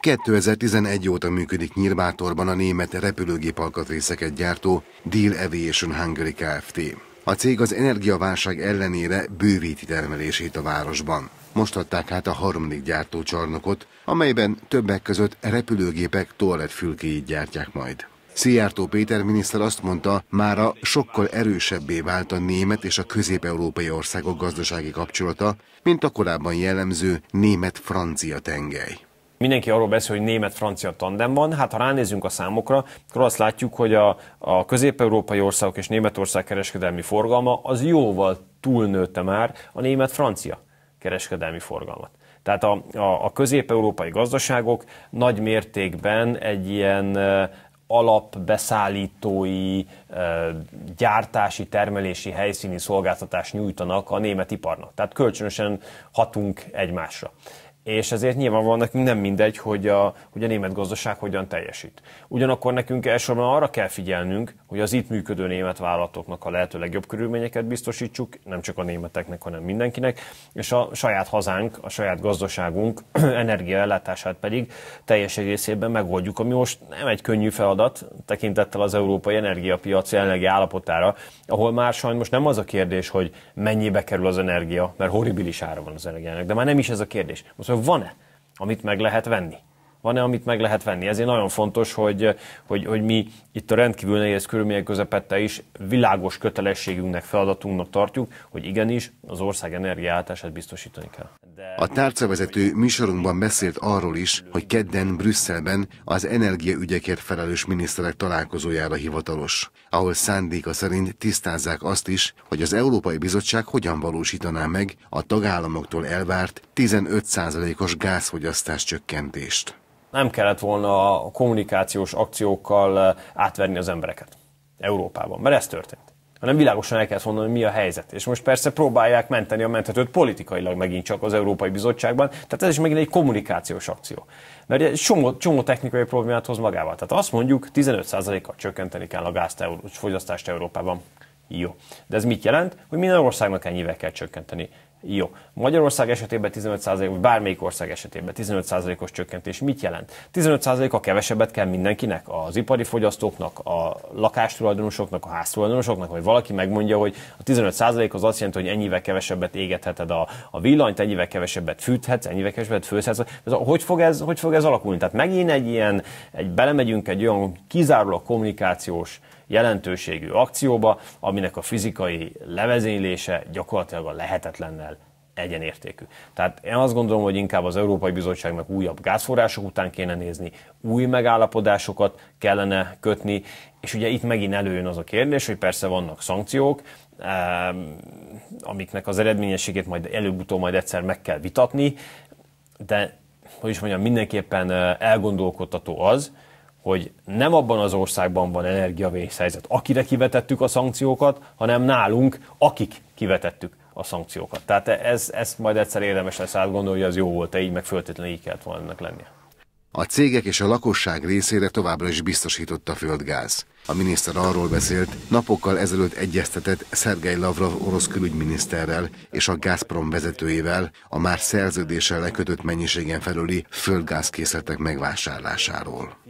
2011 óta működik Nyírbátorban a német repülőgép alkatrészeket gyártó Deal Aviation Hungary Kft. A cég az energiaválság ellenére bővíti termelését a városban. Most adták hát a harmadik gyártócsarnokot, amelyben többek között repülőgépek toalettfülkéit gyártják majd. Szijjártó Péter miniszter azt mondta, mára sokkal erősebbé vált a német és a közép-európai országok gazdasági kapcsolata, mint a korábban jellemző német-francia tengely mindenki arról beszél, hogy német-francia tandem van, hát ha ránézünk a számokra, akkor azt látjuk, hogy a, a közép-európai országok és Németország kereskedelmi forgalma az jóval túlnőtte már a német-francia kereskedelmi forgalmat. Tehát a, a, a közép-európai gazdaságok nagy mértékben egy ilyen alapbeszállítói, gyártási, termelési, helyszíni szolgáltatást nyújtanak a német iparnak. Tehát kölcsönösen hatunk egymásra és ezért nyilván van nekünk nem mindegy, hogy a, hogy a német gazdaság hogyan teljesít. Ugyanakkor nekünk elsősorban arra kell figyelnünk, hogy az itt működő német vállalatoknak a lehető legjobb körülményeket biztosítsuk, nem csak a németeknek, hanem mindenkinek, és a saját hazánk, a saját gazdaságunk energiaellátását pedig teljes egészében megoldjuk, ami most nem egy könnyű feladat tekintettel az európai energiapiac jelenlegi állapotára, ahol már sajnos nem az a kérdés, hogy mennyibe kerül az energia, mert horribilis ára van az energiának, de már nem is ez a kérdés. Most van-e, amit meg lehet venni? van-e, amit meg lehet venni. Ezért nagyon fontos, hogy, hogy, hogy mi itt a rendkívül nehéz körülmények közepette is világos kötelességünknek, feladatunknak tartjuk, hogy igenis az ország energiállátását biztosítani kell. A tárcavezető műsorunkban beszélt arról is, hogy kedden Brüsszelben az energiaügyekért felelős miniszterek találkozójára hivatalos, ahol szándéka szerint tisztázzák azt is, hogy az Európai Bizottság hogyan valósítaná meg a tagállamoktól elvárt 15%-os gázfogyasztás csökkentést nem kellett volna a kommunikációs akciókkal eh, átverni az embereket Európában, mert ez történt hanem világosan el kell mondani, hogy mi a helyzet. És most persze próbálják menteni a menthetőt politikailag megint csak az Európai Bizottságban, tehát ez is megint egy kommunikációs akció. Mert egy csomó, csomó technikai problémát hoz magával. Tehát azt mondjuk, 15%-kal csökkenteni kell a gázfogyasztást Európában. Jó. De ez mit jelent? Hogy minden országnak ennyivel kell csökkenteni. Jó. Magyarország esetében 15%, vagy bármelyik ország esetében 15%-os csökkentés mit jelent? 15%-a kevesebbet kell mindenkinek, az ipari fogyasztóknak, a lakástulajdonosoknak, a háztulajdonosoknak, vagy valaki megmondja, hogy a 15% az azt jelenti, hogy ennyivel kevesebbet égetheted a, a villanyt, ennyivel kevesebbet fűthetsz, ennyivel kevesebbet főzhetsz. Ez, hogy, fog ez, hogy fog ez alakulni? Tehát megint egy ilyen, egy belemegyünk egy olyan kizárólag kommunikációs jelentőségű akcióba, aminek a fizikai levezénylése gyakorlatilag a lehetetlennel egyenértékű. Tehát én azt gondolom, hogy inkább az Európai Bizottságnak újabb gázforrások után kéne nézni, új megállapodásokat kellene kötni, és ugye itt megint előjön az a kérdés, hogy persze vannak szankciók, ehm, amiknek az eredményességét majd előbb-utóbb majd egyszer meg kell vitatni, de hogy is mondjam, mindenképpen eh, elgondolkodtató az, hogy nem abban az országban van energiavészhelyzet, akire kivetettük a szankciókat, hanem nálunk, akik kivetettük a szankciókat. Tehát ez, ezt majd egyszer érdemes lesz átgondolni, hogy az jó volt-e így, meg föltétlenül így kellett volna ennek lennie. A cégek és a lakosság részére továbbra is biztosította a földgáz. A miniszter arról beszélt, napokkal ezelőtt egyeztetett Szergej Lavrov orosz külügyminiszterrel és a Gazprom vezetőjével a már szerződéssel lekötött mennyiségen felüli földgázkészletek megvásárlásáról.